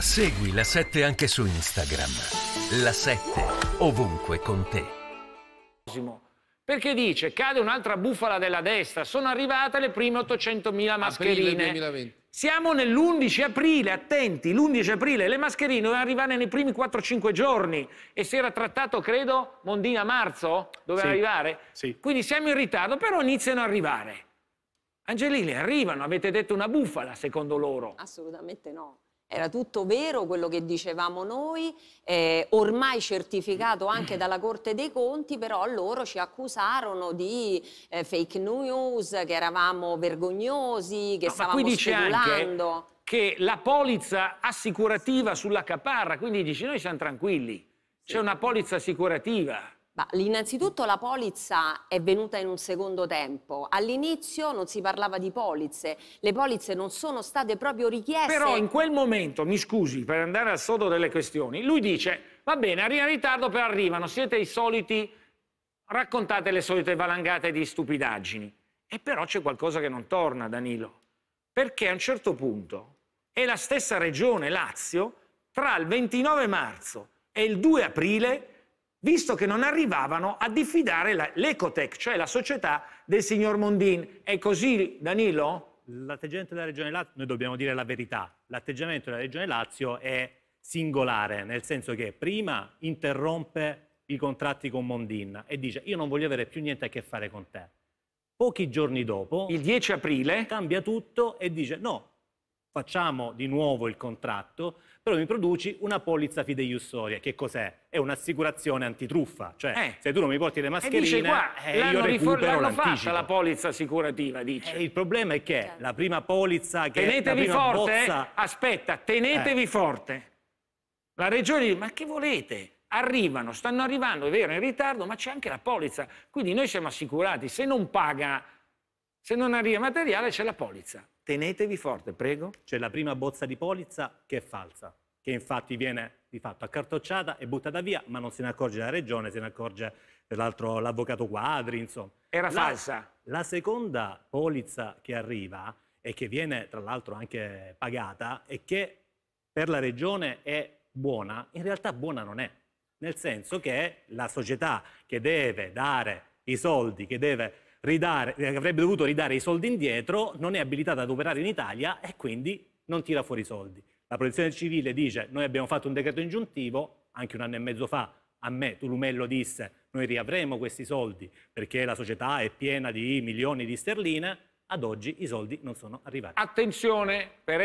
Segui la 7 anche su Instagram. La 7 ovunque con te. Perché dice cade un'altra bufala della destra, sono arrivate le prime 800.000 mascherine. Siamo nell'11 aprile, attenti, l'11 aprile le mascherine dovevano arrivare nei primi 4-5 giorni e si era trattato, credo, Mondina marzo, doveva sì. arrivare. Sì. Quindi siamo in ritardo, però iniziano ad arrivare. Angelini, arrivano, avete detto una bufala secondo loro. Assolutamente no. Era tutto vero quello che dicevamo noi, eh, ormai certificato anche dalla Corte dei Conti, però loro ci accusarono di eh, fake news, che eravamo vergognosi, che no, stavamo speculando. Anche che la polizza assicurativa sulla caparra, quindi dici noi siamo tranquilli, sì. c'è una polizza assicurativa. Ma innanzitutto la polizza è venuta in un secondo tempo. All'inizio non si parlava di polizze, le polizze non sono state proprio richieste. Però in quel momento, mi scusi, per andare al sodo delle questioni, lui dice, va bene, arriva in ritardo, però arrivano, siete i soliti, raccontate le solite valangate di stupidaggini. E però c'è qualcosa che non torna, Danilo, perché a un certo punto è la stessa regione, Lazio, tra il 29 marzo e il 2 aprile visto che non arrivavano a diffidare la, l'Ecotec, cioè la società del signor Mondin. È così, Danilo? L'atteggiamento della Regione Lazio, noi dobbiamo dire la verità, l'atteggiamento della Regione Lazio è singolare, nel senso che prima interrompe i contratti con Mondin e dice io non voglio avere più niente a che fare con te. Pochi giorni dopo, il 10 aprile, cambia tutto e dice no, facciamo di nuovo il contratto, però mi produci una polizza fideiussoria. Che cos'è? È un'assicurazione antitruffa. Cioè, eh. se tu non mi porti le mascherine, qua, eh, io recupero l'anticipo. fatta la polizza assicurativa, dice. Eh, il problema è che certo. la prima polizza che... Tenetevi forte, bozza... aspetta, tenetevi eh. forte. La regione dice, ma che volete? Arrivano, stanno arrivando, è vero, in ritardo, ma c'è anche la polizza. Quindi noi siamo assicurati, se non paga, se non arriva materiale, c'è la polizza tenetevi forte, prego. C'è la prima bozza di polizza che è falsa, che infatti viene di fatto accartocciata e buttata via, ma non se ne accorge la regione, se ne accorge l'altro, l'avvocato Quadri, insomma. Era la, falsa. La seconda polizza che arriva e che viene tra l'altro anche pagata e che per la regione è buona, in realtà buona non è, nel senso che la società che deve dare i soldi, che deve ridare, eh, avrebbe dovuto ridare i soldi indietro, non è abilitata ad operare in Italia e quindi non tira fuori i soldi. La protezione civile dice noi abbiamo fatto un decreto ingiuntivo, anche un anno e mezzo fa a me Tulumello disse noi riavremo questi soldi perché la società è piena di milioni di sterline, ad oggi i soldi non sono arrivati. Attenzione per